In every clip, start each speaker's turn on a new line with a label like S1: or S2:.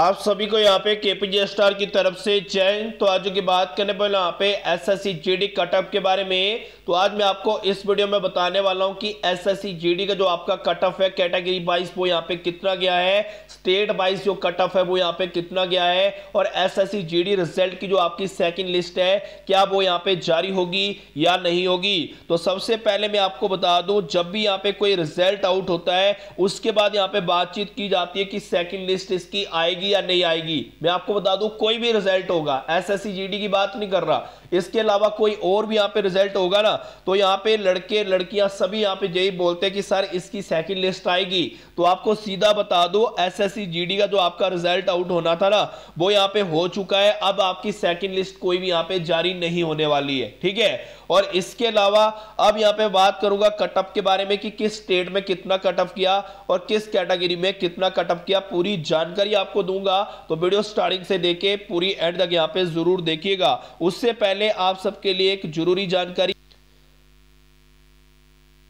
S1: आप सभी को यहाँ पे केपीजे स्टार की तरफ से जय तो आज की बात करने पर यहाँ पे एसएससी जीडी कटअप के बारे में तो आज मैं आपको इस वीडियो में बताने वाला हूँ कि एसएससी जीडी का जो आपका कटअप है कैटेगरी वाइज वो यहाँ पे कितना गया है स्टेट वाइज जो कटअप है वो यहाँ पे कितना गया है और एसएससी जीडी रिजल्ट की जो आपकी सेकेंड लिस्ट है क्या वो यहाँ पे जारी होगी या नहीं होगी तो सबसे पहले मैं आपको बता दूँ जब भी यहाँ पे कोई रिजल्ट आउट होता है उसके बाद यहाँ पे बातचीत की जाती है कि सेकेंड लिस्ट इसकी आएगी आएगी या नहीं आएगी मैं आपको बता दूं कोई भी रिजल्ट होगा एस एस की बात नहीं कर रहा इसके अलावा कोई और भी यहाँ पे रिजल्ट होगा ना तो यहाँ पे लड़के लड़कियां सभी यहाँ पे यही बोलते हैं कि सर इसकी सेकंड लिस्ट आएगी तो आपको सीधा बता दो एसएससी जीडी का जो आपका रिजल्ट आउट होना था ना वो यहाँ पे हो चुका है अब आपकी सेकंड लिस्ट कोई भी यहाँ पे जारी नहीं होने वाली है ठीक है और इसके अलावा अब यहाँ पे बात करूंगा कटअप के बारे में कि किस स्टेट में कितना कटअप किया और किस कैटेगरी में कितना कटअप किया पूरी जानकारी आपको दूंगा तो वीडियो स्टार्टिंग से देखे पूरी एंड तक यहाँ पे जरूर देखिएगा उससे पहले पहले आप सबके लिए एक जरूरी जानकारी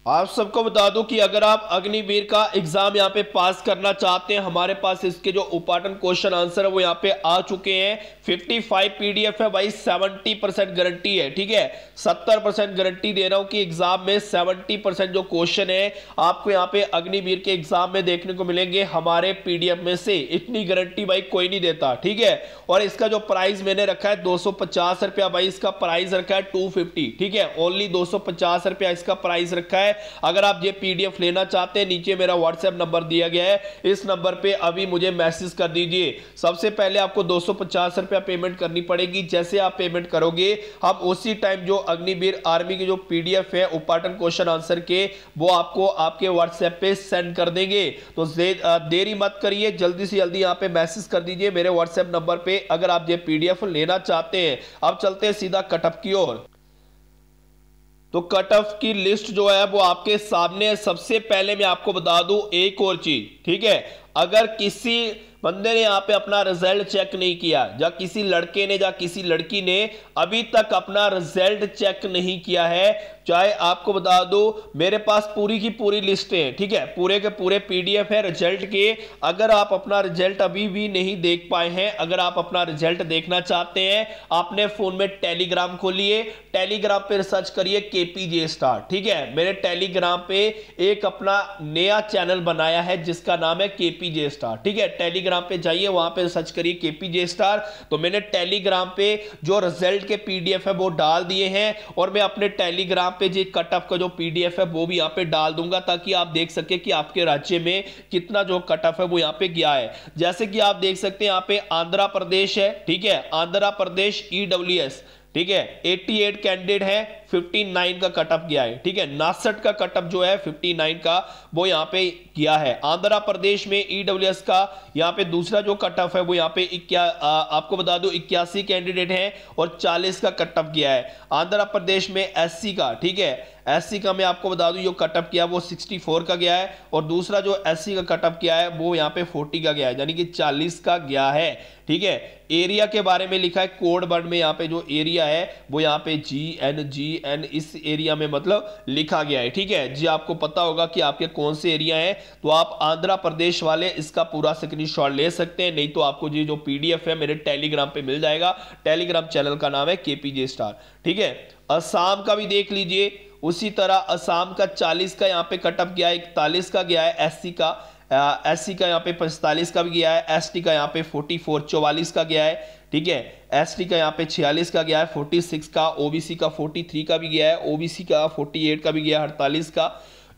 S1: आप सबको बता दूं कि अगर आप अग्निवीर का एग्जाम यहाँ पे पास करना चाहते हैं हमारे पास इसके जो उपाटन क्वेश्चन आंसर है वो यहाँ पे आ चुके हैं 55 पीडीएफ है भाई 70 परसेंट गारंटी है ठीक है 70 परसेंट गारंटी दे रहा हूं कि एग्जाम में 70 परसेंट जो क्वेश्चन है आपको यहाँ पे अग्निवीर के एग्जाम में देखने को मिलेंगे हमारे पीडीएफ में से इतनी गारंटी भाई कोई नहीं देता ठीक है और इसका जो प्राइस मैंने रखा है दो रुपया भाई इसका प्राइस रखा है टू ठीक है ओनली दो इसका प्राइस रखा है है अगर आप ये पीडीएफ लेना चाहते हैं नीचे मेरा व्हाट्सएप नंबर दिया गया है इस नंबर पे अभी मुझे मैसेज कर दीजिए सबसे पहले आपको दो रुपया पेमेंट करनी पड़ेगी जैसे आप पेमेंट करोगे हम उसी टाइम जो अग्निवीर आर्मी के जो पीडीएफ है उपाटन क्वेश्चन आंसर के वो आपको आपके व्हाट्सएप पे सेंड कर देंगे तो दे, देरी मत करिए जल्दी से जल्दी यहाँ पे मैसेज कर दीजिए मेरे व्हाट्सएप नंबर पे अगर आप ये पीडीएफ लेना चाहते हैं अब चलते हैं सीधा कटअप की ओर तो कट ऑफ की लिस्ट जो है वो आपके सामने है सबसे पहले मैं आपको बता दूं एक और चीज ठीक है अगर किसी बंदे ने यहाँ पे अपना रिजल्ट चेक नहीं किया या किसी लड़के ने या किसी लड़की ने अभी तक अपना रिजल्ट चेक नहीं किया है चाहे आपको बता दो मेरे पास पूरी की पूरी लिस्ट है ठीक है पूरे के पूरे पीडीएफ है रिजल्ट के अगर आप अपना रिजल्ट अभी भी नहीं देख पाए हैं अगर आप अपना रिजल्ट देखना चाहते हैं आपने फोन में टेलीग्राम खोलिए टेलीग्राम पे रिसर्च करिए केपीजे स्टार ठीक है मैंने टेलीग्राम पे एक अपना नया चैनल बनाया है जिसका नाम है जे स्टार ठीक है टेलीग्राम टेलीग्राम पे जाइए वहां पे सर्च करिए केपीजे स्टार तो मैंने टेलीग्राम पे जो रिजल्ट के पीडीएफ है वो डाल दिए हैं और मैं अपने टेलीग्राम पे जो कट ऑफ का जो पीडीएफ है वो भी यहाँ पे डाल दूंगा ताकि आप देख सके कि आपके राज्य में कितना जो कट ऑफ है वो यहाँ पे गया है जैसे कि आप देख सकते हैं यहाँ पे आंध्र प्रदेश है ठीक है आंध्र प्रदेश ईडब्ल्यू e ठीक है 88 कैंडिडेट है 59 का कटअप किया है ठीक है नासठ का कटअप जो है 59 का वो यहाँ पे किया है आंध्र प्रदेश में ईडब्ल्यूएस e का यहाँ पे दूसरा जो कटअप है वो यहाँ पे इक्या आ, आपको बता दो इक्यासी कैंडिडेट हैं और 40 का कटअप किया है आंध्र प्रदेश में एससी का ठीक है एस का मैं आपको बता दूं जो कटअप किया वो 64 का गया है और दूसरा जो एस का कटअप किया है वो यहाँ पे 40 का गया है यानी कि 40 का गया है ठीक है एरिया के बारे में लिखा है कोड बर्ड में यहाँ पे जो एरिया है वो यहाँ पे जी एन जी एन इस एरिया में मतलब लिखा गया है ठीक है जी आपको पता होगा कि आपके कौन से एरिया हैं तो आप आंध्र प्रदेश वाले इसका पूरा स्क्रीनशॉट ले सकते हैं नहीं तो आपको जी जो पीडीएफ है मेरे टेलीग्राम पे मिल जाएगा टेलीग्राम चैनल का नाम है केपीजे स्टार ठीक है असाम का भी देख लीजिए उसी तरह असम का चालीस का यहाँ पे कटअप गया है इकतालीस का गया है एससी का एससी का यहाँ पे पैंतालीस का भी गया है एसटी का यहाँ पे फोर्टी फोर चौवालीस का गया है ठीक है एसटी का यहाँ पे छियालीस का गया है फोर्टी सिक्स का ओबीसी का फोर्टी थ्री का भी गया है ओबीसी का फोर्टी एट का भी गया है अड़तालीस का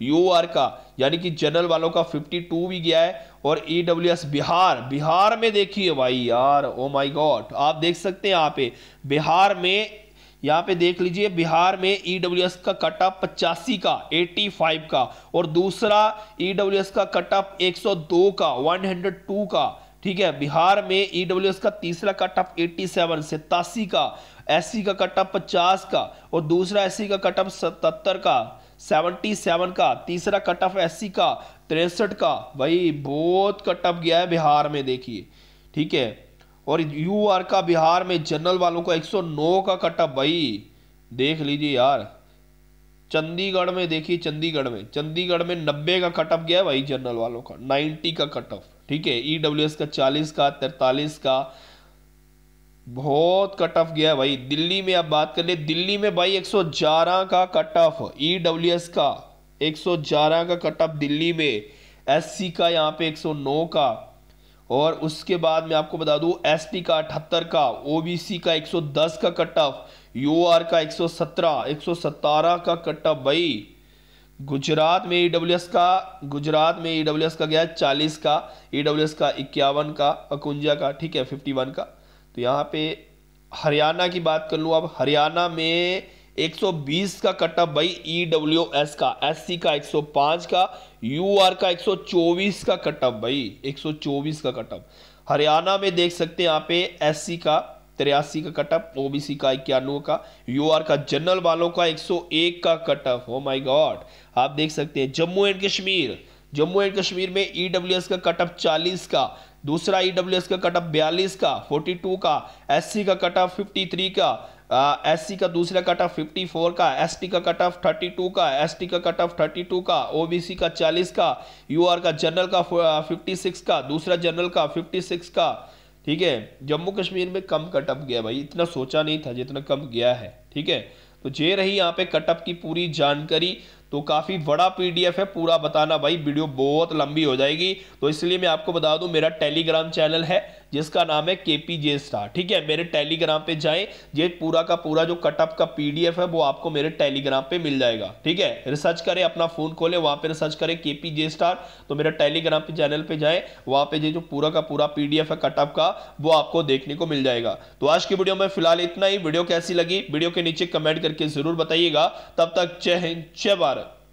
S1: यूआर का यानी कि जनरल वालों का 52 भी गया है और ईडब्ल्यूएस e बिहार बिहार में देखिए भाई यार ओ माय गॉड आप देख सकते हैं यहाँ पे बिहार में यहाँ पे देख लीजिए बिहार में ई e का कट ऑफ पचासी का 85 का और दूसरा ई e का कट ऑफ 102 का 102 का ठीक है बिहार में ई e का तीसरा कट एट्टी 87 सतासी का एस का कट ऑफ 50 का और दूसरा एस का कट ऑफ 77 का 77 का तीसरा कट ऑफ एस का तिरसठ का भाई बहुत कटअप गया है बिहार में देखिए ठीक है और यू आर का बिहार में जनरल वालों को 109 का कटअप भाई देख लीजिए यार चंडीगढ़ में देखिए चंडीगढ़ में चंडीगढ़ में 90 का कटअप गया भाई जनरल वालों का 90 का कटअप ठीक है ई e का 40 का 43 का बहुत कट ऑफ गया भाई दिल्ली में आप बात कर ले दिल्ली में भाई 111 का कट ऑफ ई का 111 का कट ऑफ दिल्ली में सी का यहाँ पे 109 का और उसके बाद मैं आपको बता दूं एसटी का अठहत्तर का ओबीसी का 110 का कट ऑफ यू का 117 117 का कट ऑफ भाई गुजरात में ई का गुजरात में ई का गया 40 का ई का इक्यावन का अकुंजा का ठीक है 51 का तो यहाँ पे हरियाणा की बात कर लूँ अब हरियाणा में 120 का कटअप भाई ई डब्ल्यू एस का एस सी का 105 का यू आर का 124 का कटअप भाई 124 का कटअप हरियाणा में देख सकते हैं यहाँ पे एस सी का तिरासी का कटअप ओबीसी का इक्यानवे का यू आर का जनरल वालों का 101 का कटअप हो माय गॉड आप देख सकते हैं जम्मू एंड कश्मीर जम्मू एंड कश्मीर में एस e का कटअप 40 का दूसरा ई e का कट ऑफ बयालीस का फोर्टी टू का एस का कट ऑफ फिफ्टी थ्री का एस uh, का दूसरा कट ऑफ 54 का एस का कट ऑफ 32 का एस का कट ऑफ 32 का ओबीसी का 40 का यूआर का जनरल का 56 का दूसरा जनरल का 56 का ठीक है जम्मू कश्मीर में कम कट ऑफ गया भाई इतना सोचा नहीं था जितना कम गया है ठीक है तो ये रही यहाँ पे कटअप की पूरी जानकारी तो काफ़ी बड़ा पीडीएफ है पूरा बताना भाई वीडियो बहुत लंबी हो जाएगी तो इसलिए मैं आपको बता दूं मेरा टेलीग्राम चैनल है जिसका नाम है के पी जे स्टार ठीक है मेरे टेलीग्राम पे जाए ये पूरा का पूरा जो कटअप का पीडीएफ है वो आपको मेरे टेलीग्राम पे मिल जाएगा ठीक है रिसर्च करें अपना फोन खोले वहां पे रिसर्च करें के पी जे स्टार तो मेरे टेलीग्राम पे चैनल पे जाए वहां पे जो पूरा का पूरा पीडीएफ है कटअप का वो आपको देखने को मिल जाएगा तो आज की वीडियो में फिलहाल इतना ही वीडियो कैसी लगी वीडियो के नीचे कमेंट करके जरूर बताइएगा तब तक जय हिंद जय भारत